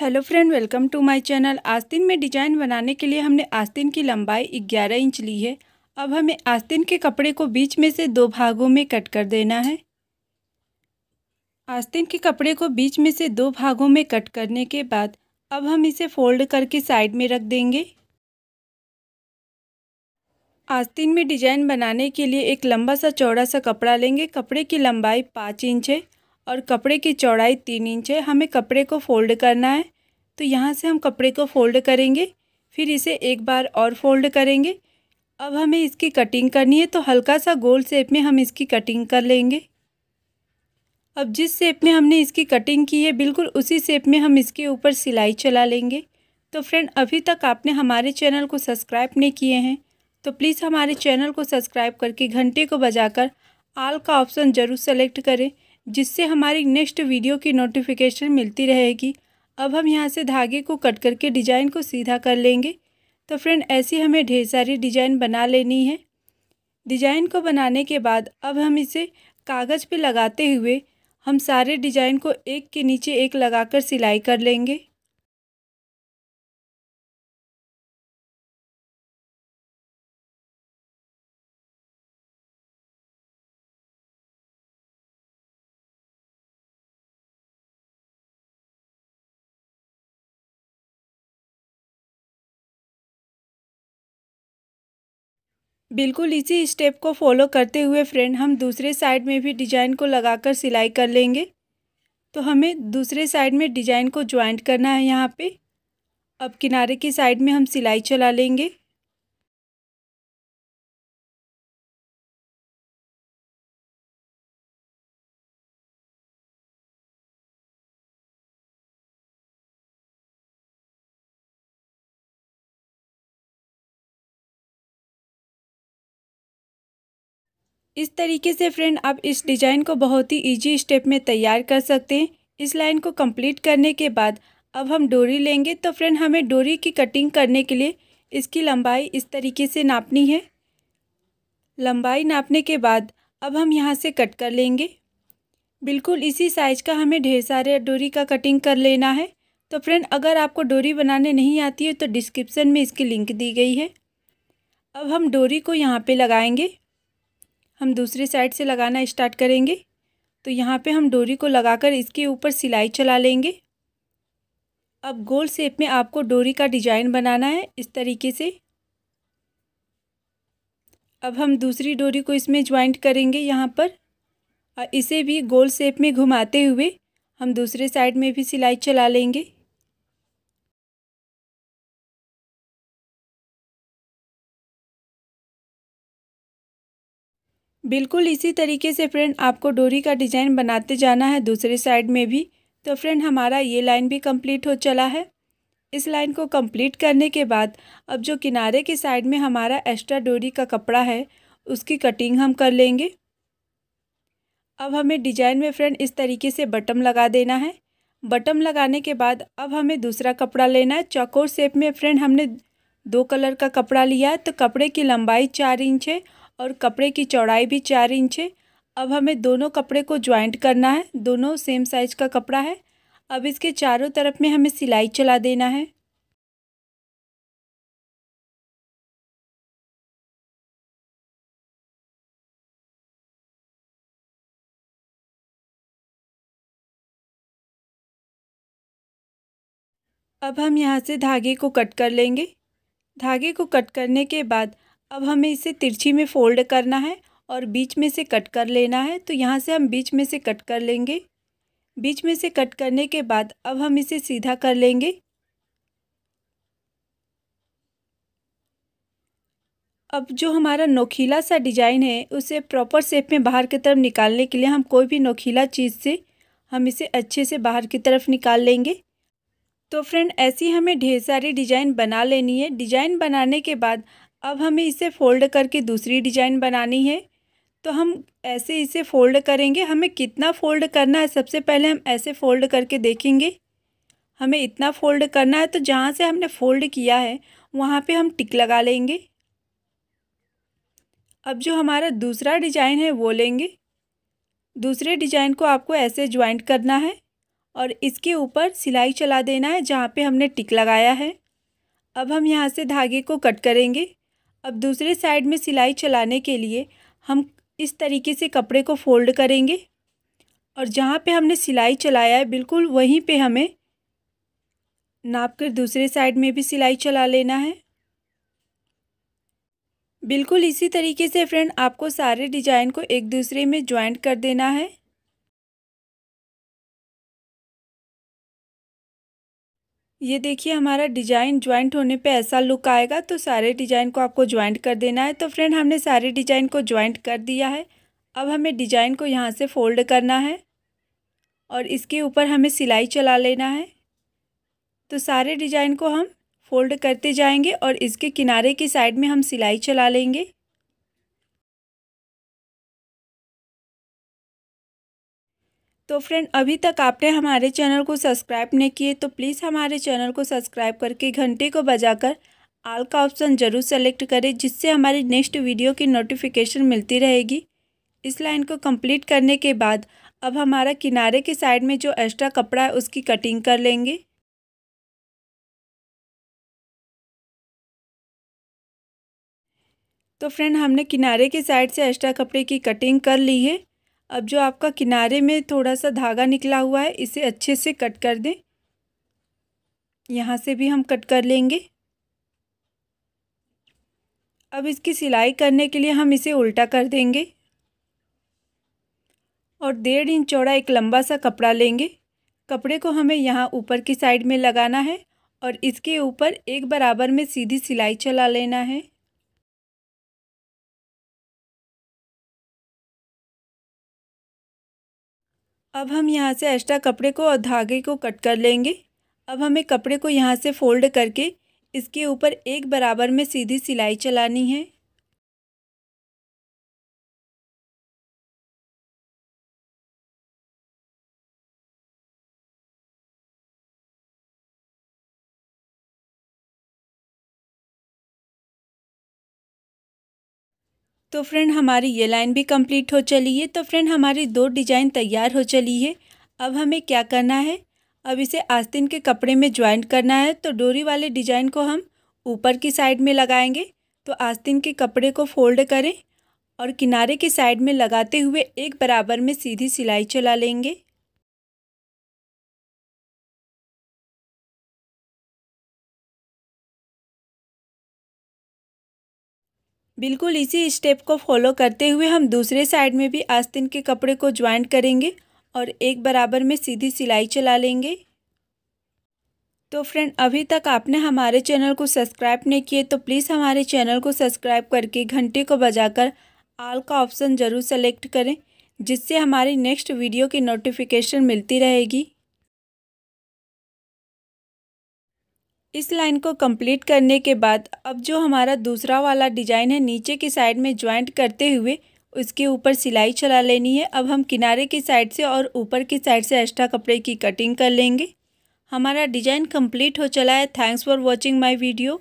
hello friend welcome to my channel आस्तीन में design बनाने के लिए हमने आस्तीन की लंबाई 11 इंच ली है अब हमें आस्तीन के कपड़े को बीच में से दो भागों में कट कर देना है आस्तीन के कपड़े को बीच में से दो भागों में कट करने के बाद अब हम इसे फोल्ड करके साइड में रख देंगे आस्तीन में डिजाइन बनाने के लिए एक लंबा सा चौड़ा सा कपड़ा लेंगे कपड़े की लंबाई पाँच इंच है और कपड़े की चौड़ाई तीन इंच है हमें कपड़े को फोल्ड करना है तो यहाँ से हम कपड़े को फोल्ड करेंगे फिर इसे एक बार और फोल्ड करेंगे अब हमें इसकी कटिंग करनी है तो हल्का सा गोल शेप में हम इसकी कटिंग कर लेंगे अब जिस शेप में हमने इसकी कटिंग की है बिल्कुल उसी शेप में हम इसके ऊपर सिलाई चला लेंगे तो फ्रेंड अभी तक आपने हमारे चैनल को सब्सक्राइब नहीं किए हैं तो प्लीज़ हमारे चैनल को सब्सक्राइब करके घंटे को बजाकर आल का ऑप्शन ज़रूर सेलेक्ट करें जिससे हमारी नेक्स्ट वीडियो की नोटिफिकेशन मिलती रहेगी अब हम यहाँ से धागे को कट करके डिज़ाइन को सीधा कर लेंगे तो फ्रेंड ऐसी हमें ढेर सारी डिज़ाइन बना लेनी है डिज़ाइन को बनाने के बाद अब हम इसे कागज़ पे लगाते हुए हम सारे डिज़ाइन को एक के नीचे एक लगाकर सिलाई कर लेंगे बिल्कुल इसी स्टेप को फॉलो करते हुए फ्रेंड हम दूसरे साइड में भी डिजाइन को लगाकर सिलाई कर लेंगे तो हमें दूसरे साइड में डिजाइन को ज्वाइंट करना है यहाँ पे अब किनारे की साइड में हम सिलाई चला लेंगे इस तरीके से फ्रेंड आप इस डिज़ाइन को बहुत ही ईजी स्टेप में तैयार कर सकते हैं इस लाइन को कंप्लीट करने के बाद अब हम डोरी लेंगे तो फ्रेंड हमें डोरी की कटिंग करने के लिए इसकी लंबाई इस तरीके से नापनी है लंबाई नापने के बाद अब हम यहाँ से कट कर लेंगे बिल्कुल इसी साइज़ का हमें ढेर सारे डोरी का कटिंग कर लेना है तो फ्रेंड अगर आपको डोरी बनाने नहीं आती है तो डिस्क्रिप्सन में इसकी लिंक दी गई है अब हम डोरी को यहाँ पर लगाएँगे हम दूसरी साइड से लगाना स्टार्ट करेंगे तो यहाँ पे हम डोरी को लगाकर इसके ऊपर सिलाई चला लेंगे अब गोल शेप में आपको डोरी का डिजाइन बनाना है इस तरीके से अब हम दूसरी डोरी को इसमें ज्वाइंट करेंगे यहाँ पर और इसे भी गोल शेप में घुमाते हुए हम दूसरे साइड में भी सिलाई चला लेंगे बिल्कुल इसी तरीके से फ्रेंड आपको डोरी का डिज़ाइन बनाते जाना है दूसरे साइड में भी तो फ्रेंड हमारा ये लाइन भी कंप्लीट हो चला है इस लाइन को कंप्लीट करने के बाद अब जो किनारे के साइड में हमारा एक्स्ट्रा डोरी का कपड़ा है उसकी कटिंग हम कर लेंगे अब हमें डिजाइन में फ्रेंड इस तरीके से बटम लगा देना है बटम लगाने के बाद अब हमें दूसरा कपड़ा लेना है चौकोर शेप में फ्रेंड हमने दो कलर का कपड़ा लिया है तो कपड़े की लंबाई चार इंच है और कपड़े की चौड़ाई भी चार इंच है अब हमें दोनों कपड़े को ज्वाइंट करना है दोनों सेम साइज का कपड़ा है अब इसके चारों तरफ में हमें सिलाई चला देना है अब हम यहाँ से धागे को कट कर लेंगे धागे को कट करने के बाद अब हमें इसे तिरछी में फ़ोल्ड करना है और बीच में से कट कर लेना है तो यहाँ से हम बीच में से कट कर लेंगे बीच में से कट करने के बाद अब हम इसे सीधा कर लेंगे अब जो हमारा नोखीला सा डिजाइन है उसे प्रॉपर शेप में बाहर की तरफ निकालने के लिए हम कोई भी नोखीला चीज़ से हम इसे अच्छे से बाहर की तरफ निकाल लेंगे तो फ्रेंड ऐसी हमें ढेर सारी डिजाइन बना लेनी है डिजाइन बनाने के बाद अब हमें इसे फ़ोल्ड करके दूसरी डिजाइन बनानी है तो हम ऐसे इसे फ़ोल्ड करेंगे हमें कितना फ़ोल्ड करना है सबसे पहले हम ऐसे फ़ोल्ड करके देखेंगे हमें इतना फ़ोल्ड करना है तो जहाँ से हमने फ़ोल्ड किया है वहाँ पे हम टिक लगा लेंगे अब जो हमारा दूसरा डिजाइन है वो लेंगे दूसरे डिजाइन को आपको ऐसे ज्वाइंट करना है और इसके ऊपर सिलाई चला देना है जहाँ पे हमने टिक लगाया है अब हम यहाँ से धागे को कट करेंगे अब दूसरे साइड में सिलाई चलाने के लिए हम इस तरीके से कपड़े को फोल्ड करेंगे और जहाँ पे हमने सिलाई चलाया है बिल्कुल वहीं पे हमें नाप कर दूसरे साइड में भी सिलाई चला लेना है बिल्कुल इसी तरीके से फ्रेंड आपको सारे डिजाइन को एक दूसरे में ज्वाइंट कर देना है ये देखिए हमारा डिजाइन ज्वाइंट होने पे ऐसा लुक आएगा तो सारे डिजाइन को आपको ज्वाइंट कर देना है तो फ्रेंड हमने सारे डिजाइन को ज्वाइंट कर दिया है अब हमें डिजाइन को यहाँ से फोल्ड करना है और इसके ऊपर हमें सिलाई चला लेना है तो सारे डिजाइन को हम फोल्ड करते जाएंगे और इसके किनारे की साइड में हम सिलाई चला लेंगे तो फ्रेंड अभी तक आपने हमारे चैनल को सब्सक्राइब नहीं किए तो प्लीज़ हमारे चैनल को सब्सक्राइब करके घंटे को बजाकर आल का ऑप्शन ज़रूर सेलेक्ट करें जिससे हमारी नेक्स्ट वीडियो की नोटिफिकेशन मिलती रहेगी इस लाइन को कंप्लीट करने के बाद अब हमारा किनारे के साइड में जो एक्स्ट्रा कपड़ा है उसकी कटिंग कर लेंगे तो फ्रेंड हमने किनारे के साइड से एक्स्ट्रा कपड़े की कटिंग कर ली है अब जो आपका किनारे में थोड़ा सा धागा निकला हुआ है इसे अच्छे से कट कर दें यहाँ से भी हम कट कर लेंगे अब इसकी सिलाई करने के लिए हम इसे उल्टा कर देंगे और डेढ़ इंच चौड़ा एक लंबा सा कपड़ा लेंगे कपड़े को हमें यहाँ ऊपर की साइड में लगाना है और इसके ऊपर एक बराबर में सीधी सिलाई चला लेना है अब हम यहाँ से एक्स्ट्रा कपड़े को और धागे को कट कर लेंगे अब हमें कपड़े को यहाँ से फोल्ड करके इसके ऊपर एक बराबर में सीधी सिलाई चलानी है तो फ्रेंड हमारी ये लाइन भी कंप्लीट हो चली है तो फ्रेंड हमारी दो डिजाइन तैयार हो चली है अब हमें क्या करना है अब इसे आस्तीन के कपड़े में ज्वाइन करना है तो डोरी वाले डिजाइन को हम ऊपर की साइड में लगाएंगे तो आस्तीन के कपड़े को फोल्ड करें और किनारे की साइड में लगाते हुए एक बराबर में सीधी सिलाई चला लेंगे बिल्कुल इसी स्टेप को फॉलो करते हुए हम दूसरे साइड में भी आस्तीन के कपड़े को ज्वाइन करेंगे और एक बराबर में सीधी सिलाई चला लेंगे तो फ्रेंड अभी तक आपने हमारे चैनल को सब्सक्राइब नहीं किए तो प्लीज़ हमारे चैनल को सब्सक्राइब करके घंटे को बजाकर आल का ऑप्शन ज़रूर सेलेक्ट करें जिससे हमारी नेक्स्ट वीडियो की नोटिफिकेशन मिलती रहेगी इस लाइन को कंप्लीट करने के बाद अब जो हमारा दूसरा वाला डिजाइन है नीचे की साइड में ज्वाइंट करते हुए उसके ऊपर सिलाई चला लेनी है अब हम किनारे की साइड से और ऊपर की साइड से एक्स्ट्रा कपड़े की कटिंग कर लेंगे हमारा डिज़ाइन कंप्लीट हो चला है thanks for watching my video